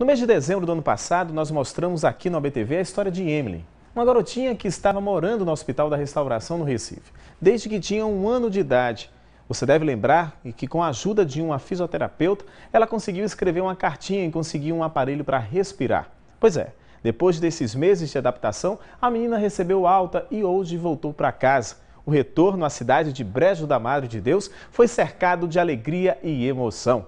No mês de dezembro do ano passado, nós mostramos aqui no ABTV a história de Emily, uma garotinha que estava morando no Hospital da Restauração no Recife, desde que tinha um ano de idade. Você deve lembrar que, com a ajuda de uma fisioterapeuta, ela conseguiu escrever uma cartinha e conseguiu um aparelho para respirar. Pois é, depois desses meses de adaptação, a menina recebeu alta e hoje voltou para casa. O retorno à cidade de Brejo da Madre de Deus foi cercado de alegria e emoção.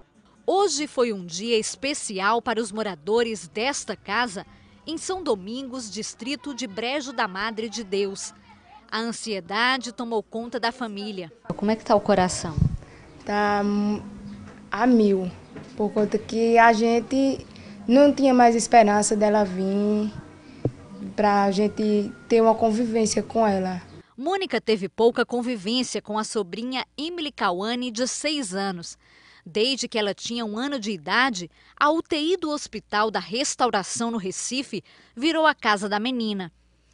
Hoje foi um dia especial para os moradores desta casa em São Domingos, distrito de Brejo da Madre de Deus. A ansiedade tomou conta da família. Como é que está o coração? Está hum, a mil, por conta que a gente não tinha mais esperança dela vir para a gente ter uma convivência com ela. Mônica teve pouca convivência com a sobrinha Emily Cauane, de seis anos. Desde que ela tinha um ano de idade, a UTI do Hospital da Restauração no Recife virou a casa da menina.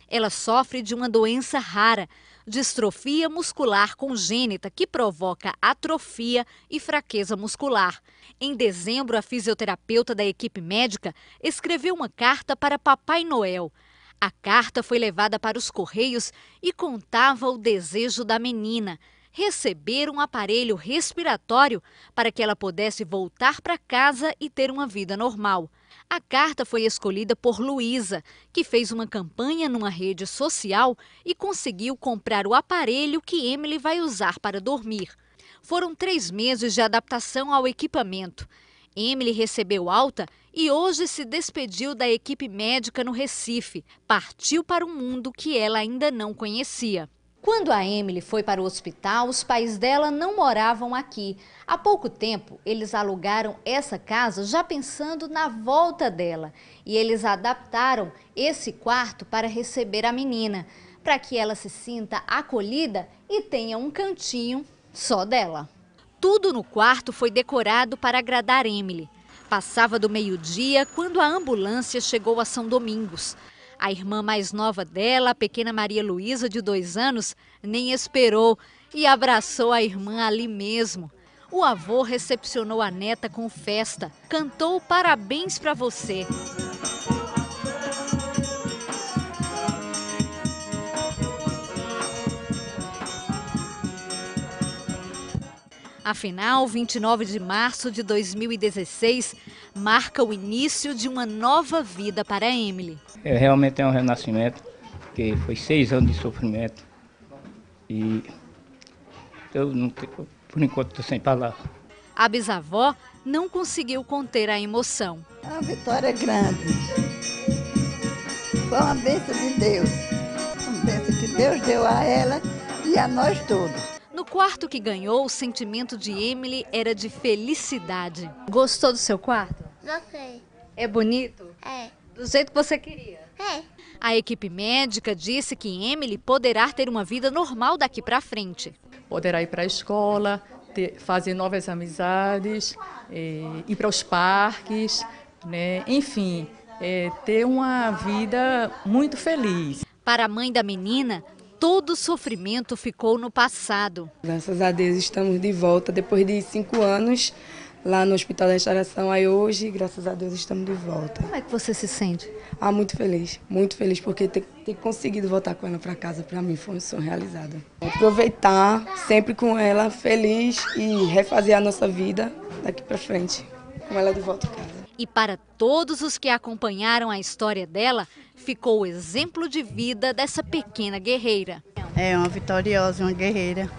Ela sofre de uma doença rara, distrofia muscular congênita, que provoca atrofia e fraqueza muscular. Em dezembro, a fisioterapeuta da equipe médica escreveu uma carta para Papai Noel. A carta foi levada para os correios e contava o desejo da menina receber um aparelho respiratório para que ela pudesse voltar para casa e ter uma vida normal. A carta foi escolhida por Luísa, que fez uma campanha numa rede social e conseguiu comprar o aparelho que Emily vai usar para dormir. Foram três meses de adaptação ao equipamento. Emily recebeu alta e hoje se despediu da equipe médica no Recife. Partiu para um mundo que ela ainda não conhecia. Quando a Emily foi para o hospital, os pais dela não moravam aqui. Há pouco tempo, eles alugaram essa casa já pensando na volta dela. E eles adaptaram esse quarto para receber a menina, para que ela se sinta acolhida e tenha um cantinho só dela. Tudo no quarto foi decorado para agradar Emily. Passava do meio-dia quando a ambulância chegou a São Domingos. A irmã mais nova dela, a pequena Maria Luísa, de dois anos, nem esperou e abraçou a irmã ali mesmo. O avô recepcionou a neta com festa, cantou parabéns para você. Afinal, 29 de março de 2016 marca o início de uma nova vida para Emily. É, realmente é um renascimento, porque foi seis anos de sofrimento e eu não por enquanto estou sem palavras. A bisavó não conseguiu conter a emoção. É uma vitória grande. Foi uma bênção de Deus. Uma bênção que Deus deu a ela e a nós todos. No quarto que ganhou, o sentimento de Emily era de felicidade. Gostou do seu quarto? Gostei. É bonito? É. Do jeito que você queria? É. A equipe médica disse que Emily poderá ter uma vida normal daqui para frente. Poderá ir para a escola, ter, fazer novas amizades, é, ir para os parques, né? enfim, é, ter uma vida muito feliz. Para a mãe da menina, todo o sofrimento ficou no passado. Graças a Deus estamos de volta depois de cinco anos lá no Hospital da Restauração. Aí hoje, graças a Deus, estamos de volta. Como é que você se sente? Ah, muito feliz, muito feliz, porque ter, ter conseguido voltar com ela para casa, para mim, foi um sonho realizado. Aproveitar sempre com ela, feliz e refazer a nossa vida daqui para frente, com ela de volta a casa. E para todos os que acompanharam a história dela, ficou o exemplo de vida dessa pequena guerreira. É uma vitoriosa, uma guerreira.